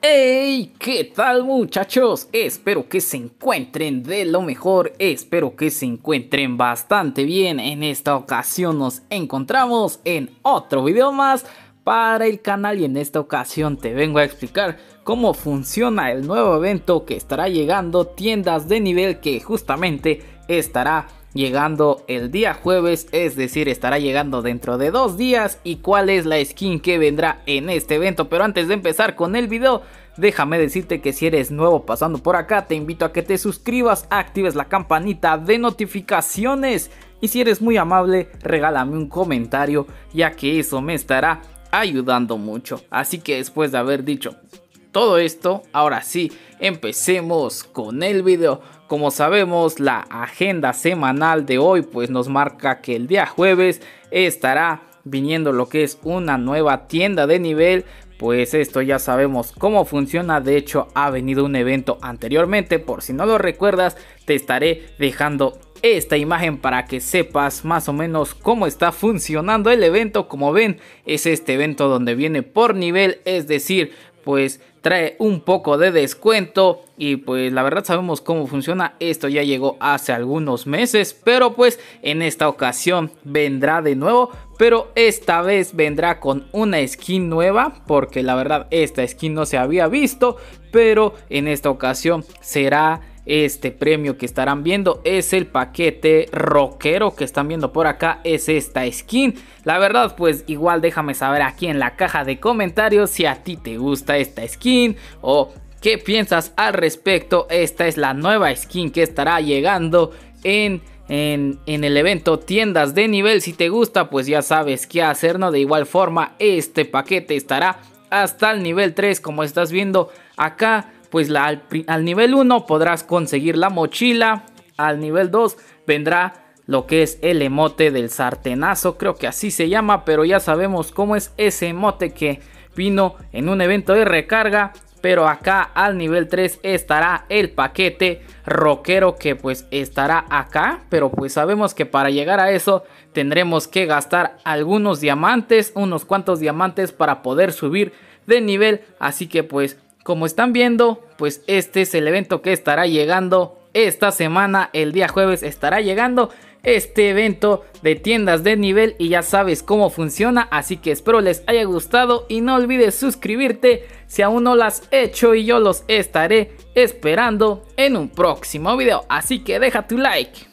¡Hey! ¿Qué tal muchachos? Espero que se encuentren de lo mejor, espero que se encuentren bastante bien. En esta ocasión nos encontramos en otro video más para el canal y en esta ocasión te vengo a explicar cómo funciona el nuevo evento que estará llegando tiendas de nivel que justamente estará llegando el día jueves, es decir, estará llegando dentro de dos días y cuál es la skin que vendrá en este evento. Pero antes de empezar con el video, déjame decirte que si eres nuevo pasando por acá, te invito a que te suscribas, actives la campanita de notificaciones y si eres muy amable, regálame un comentario ya que eso me estará ayudando mucho. Así que después de haber dicho todo esto, ahora sí, empecemos con el video. Como sabemos, la agenda semanal de hoy pues nos marca que el día jueves estará viniendo lo que es una nueva tienda de nivel. Pues esto ya sabemos cómo funciona, de hecho ha venido un evento anteriormente, por si no lo recuerdas, te estaré dejando esta imagen para que sepas más o menos cómo está funcionando el evento. Como ven, es este evento donde viene por nivel, es decir, pues trae un poco de descuento y pues la verdad sabemos cómo funciona esto ya llegó hace algunos meses pero pues en esta ocasión vendrá de nuevo pero esta vez vendrá con una skin nueva porque la verdad esta skin no se había visto pero en esta ocasión será este premio que estarán viendo es el paquete rockero que están viendo por acá es esta skin la verdad pues igual déjame saber aquí en la caja de comentarios si a ti te gusta esta skin o qué piensas al respecto esta es la nueva skin que estará llegando en en, el evento tiendas de nivel si te gusta pues ya sabes qué hacer no de igual forma este paquete estará hasta el nivel 3 como estás viendo acá pues la, al, nivel 1 podrás conseguir la mochila, al nivel 2 vendrá lo que es el emote del sartenazo, creo que así se llama, pero ya sabemos cómo es ese emote que vino en un evento de recarga. Pero acá al nivel 3 estará el paquete rockero que pues estará acá. Pero pues sabemos que para llegar a eso tendremos que gastar algunos diamantes, unos cuantos diamantes para poder subir de nivel. Así que pues como están viendo, pues este es el evento que estará llegando esta semana, el día jueves estará llegando este evento de tiendas de nivel y ya sabes cómo funciona, así que espero les haya gustado y no olvides suscribirte si aún no lo has hecho y yo los estaré esperando en un próximo video, así que deja tu like.